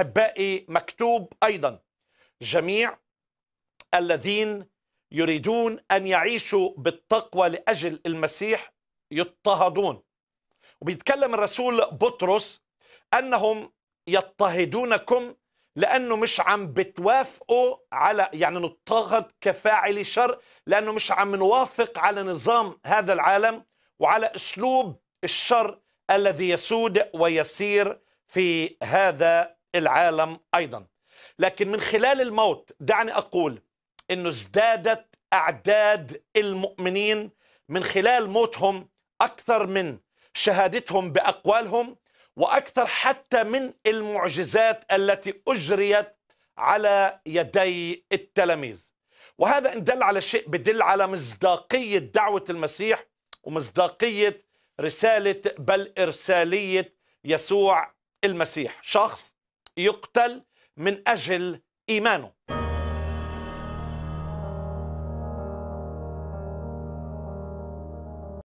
احبائي مكتوب ايضا جميع الذين يريدون ان يعيشوا بالتقوى لاجل المسيح يضطهدون وبيتكلم الرسول بطرس انهم يضطهدونكم لانه مش عم بتوافقوا على يعني نضطهد كفاعل شر لانه مش عم نوافق على نظام هذا العالم وعلى اسلوب الشر الذي يسود ويسير في هذا العالم أيضا لكن من خلال الموت دعني أقول أنه ازدادت أعداد المؤمنين من خلال موتهم أكثر من شهادتهم بأقوالهم وأكثر حتى من المعجزات التي أجريت على يدي التلاميذ وهذا إن دل على شيء بدل على مصداقية دعوة المسيح ومصداقية رسالة بل إرسالية يسوع المسيح شخص يقتل من أجل إيمانه